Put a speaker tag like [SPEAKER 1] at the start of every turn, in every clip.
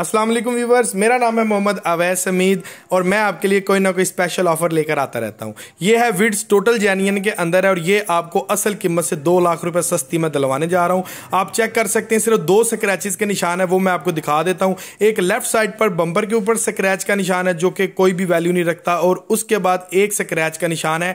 [SPEAKER 1] अस्सलाम वालेकुम व्यूवर्स मेरा नाम है मोहम्मद अवैस समीद और मैं आपके लिए कोई ना कोई स्पेशल ऑफर लेकर आता रहता हूँ ये है विड्स टोटल जैनियन के अंदर है और ये आपको असल कीमत से दो लाख रुपए सस्ती में दिलवाने जा रहा हूँ आप चेक कर सकते हैं सिर्फ दो स्क्रैचेस के निशान है वो मैं आपको दिखा देता हूँ एक लेफ्ट साइड पर बम्पर के ऊपर स्क्रैच का निशान है जो कि कोई भी वैल्यू नहीं रखता और उसके बाद एक स्क्रैच का निशान है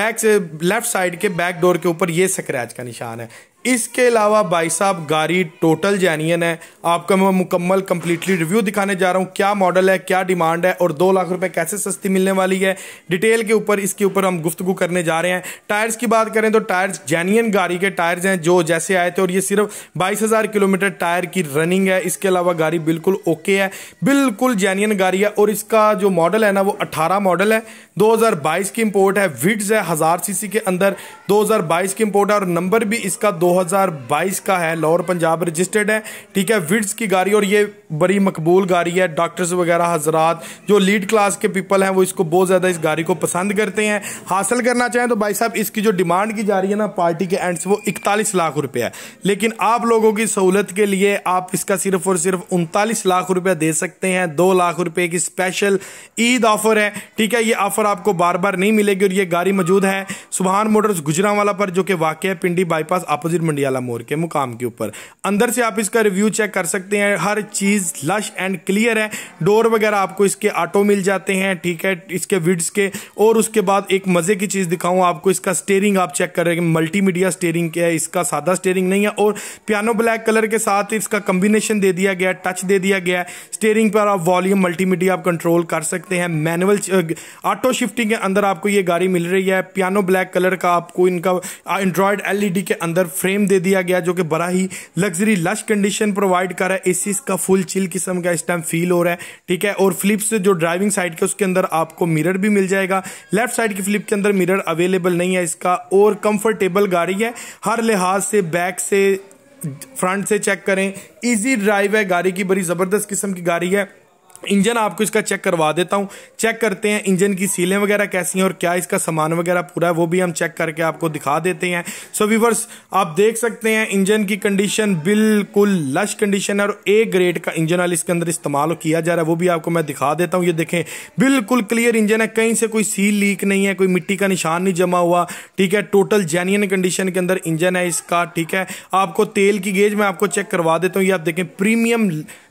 [SPEAKER 1] बैक से लेफ्ट साइड के बैक डोर के ऊपर ये स्क्रैच का निशान है इसके अलावा भाई साहब गाड़ी टोटल जैनियन है आपका मैं मुकम्मल कम्प्लीटली रिव्यू दिखाने जा रहा हूँ क्या मॉडल है क्या डिमांड है और दो लाख रुपए कैसे सस्ती मिलने वाली है डिटेल के ऊपर इसके ऊपर हम गुफ्तु करने जा रहे हैं टायर्स की बात करें तो टायर्स जैनियन गाड़ी के टायर्स हैं जो जैसे आए थे और ये सिर्फ बाईस किलोमीटर टायर की रनिंग है इसके अलावा गाड़ी बिल्कुल ओके है बिल्कुल जैनियन गाड़ी है और इसका जो मॉडल है ना वो अट्ठारह मॉडल है दो की इम्पोर्ट है विड्स है हज़ार सी के अंदर दो की इम्पोर्ट है और नंबर भी इसका दो 2022 का है लाहौर पंजाब रजिस्टर्ड है ठीक है विड्स की गाड़ी और ये बड़ी मकबूल गाड़ी है डॉक्टर्स वगैरह हजरात जो लीड क्लास के पीपल हैं वो इसको बहुत ज़्यादा इस गाड़ी को पसंद करते हैं हासिल करना चाहें तो भाई साहब इसकी जो डिमांड की जा रही है ना पार्टी के एंड से वो इकतालीस लाख रुपये है लेकिन आप लोगों की सहूलत के लिए आप इसका सिर्फ और सिर्फ उनतालीस लाख रुपया दे सकते हैं दो लाख रुपये की स्पेशल ईद ऑफर है ठीक है ये ऑफर आपको बार बार नहीं मिलेगी और ये गाड़ी मौजूद है सुबहान मोटर्स वाला पर जो कि वाक्य है पिंडी बाईपास अपोजिट मंदिर मंडियाला मोर के मुकाम के ऊपर अंदर से आप इसका रिव्यू चेक कर सकते हैं हर चीज़ लश एंड क्लियर है डोर वगैरह आपको इसके ऑटो मिल जाते हैं ठीक है इसके विड्स के और उसके बाद एक मज़े की चीज़ दिखाऊं आपको इसका स्टेयरिंग आप चेक कर रहे हैं मल्टी मीडिया स्टेयरिंग है इसका सादा स्टेयरिंग नहीं है और पियानो ब्लैक कलर के साथ इसका कम्बिनेशन दे दिया गया टच दे दिया गया स्टेयरिंग पर आप वॉल्यूम मल्टीमीडिया आप कंट्रोल कर सकते हैं मैनुअल ऑटो शिफ्टिंग के अंदर आपको ये गाड़ी मिल रही है पियानो ब्लैक कलर का आपको इनका एंड्रॉयड एलईडी के अंदर फ्रेम फ्रेम दे दिया गया जो कि बड़ा ही लग्जरी लश कंडीशन प्रोवाइड कर रहा है एसी का फुल चिल किस्म का इस टाइम फील हो रहा है ठीक है और फ्लिप से जो ड्राइविंग साइड के उसके अंदर आपको मिरर भी मिल जाएगा लेफ्ट साइड की फ्लिप के अंदर मिरर अवेलेबल नहीं है इसका और कंफर्टेबल गाड़ी है हर लिहाज से बैक से फ्रंट से चेक करें इजी ड्राइव है गाड़ी की बड़ी ज़बरदस्त किस्म की गाड़ी है इंजन आपको इसका चेक करवा देता हूँ चेक करते हैं इंजन की सीलें वगैरह कैसी हैं और क्या इसका सामान वगैरह पूरा है वो भी हम चेक करके आपको दिखा देते हैं सो so, आप देख सकते हैं इंजन की कंडीशन बिल्कुल लश कंडीशन है और ए ग्रेड का इंजन ऑयल इसके अंदर इस्तेमाल किया जा रहा है वो भी आपको मैं दिखा देता हूँ ये देखें बिल्कुल क्लियर इंजन है कहीं से कोई सील लीक नहीं है कोई मिट्टी का निशान नहीं जमा हुआ ठीक है टोटल जेन्यन कंडीशन के अंदर इंजन है इसका ठीक है आपको तेल की गेज मैं आपको चेक करवा देता हूँ ये आप देखें प्रीमियम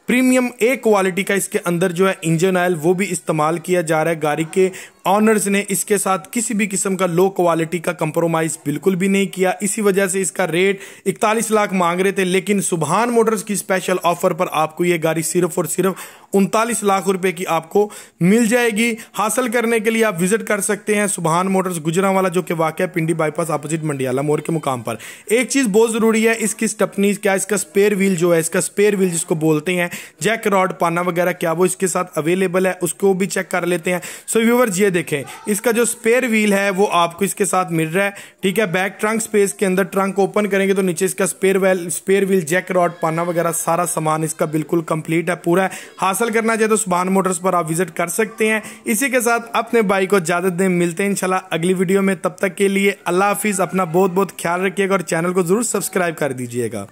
[SPEAKER 1] प्रीमियम ए क्वालिटी का इसके अंदर जो है इंजन ऑयल वो भी इस्तेमाल किया जा रहा है गाड़ी के ऑनर्स ने इसके साथ किसी भी किस्म का लो क्वालिटी का कंप्रोमाइज बिल्कुल भी नहीं किया इसी वजह से इसका रेट 41 लाख मांग रहे थे लेकिन सुबहान मोटर्स की स्पेशल ऑफर पर आपको ये गाड़ी सिर्फ और सिर्फ उनतालीस लाख रुपए की आपको मिल जाएगी हासिल करने के लिए आप विजिट कर सकते हैं सुबहान मोटर्स गुजरा वाला जो कि वाक्य पिंडी बाईपास अपोजिट मंडियाला मोर के मुकाम पर एक चीज़ बहुत ज़रूरी है इसकी स्टपनी क्या इसका स्पेयर व्हील जो है इसका स्पेयर व्हील जिसको बोलते हैं जैक रॉड पाना वगैरह क्या वो इसके साथ अवेलेबल है उसको भी चेक कर लेते हैं सो व्यूवर ये देखें इसका जो स्पेयर व्हील है वो आपको इसके साथ मिल रहा है ठीक है बैक ट्रंक स्पेस के अंदर ट्रंक ओपन करेंगे तो नीचे इसका spare well spare wheel jack rod पाना वगैरह सारा सामान इसका बिल्कुल कंप्लीट है पूरा है हासिल करना चाहिए तो सुबहान मोटर्स पर आप विजिट कर सकते हैं इसी के साथ अपने बाइक को ज्यादा दिन मिलते हैं इनशाला अगली वीडियो में तब तक के लिए अल्लाह हाफिज़ अपना बहुत बहुत ख्याल रखिएगा और चैनल को ज़रूर सब्सक्राइब कर दीजिएगा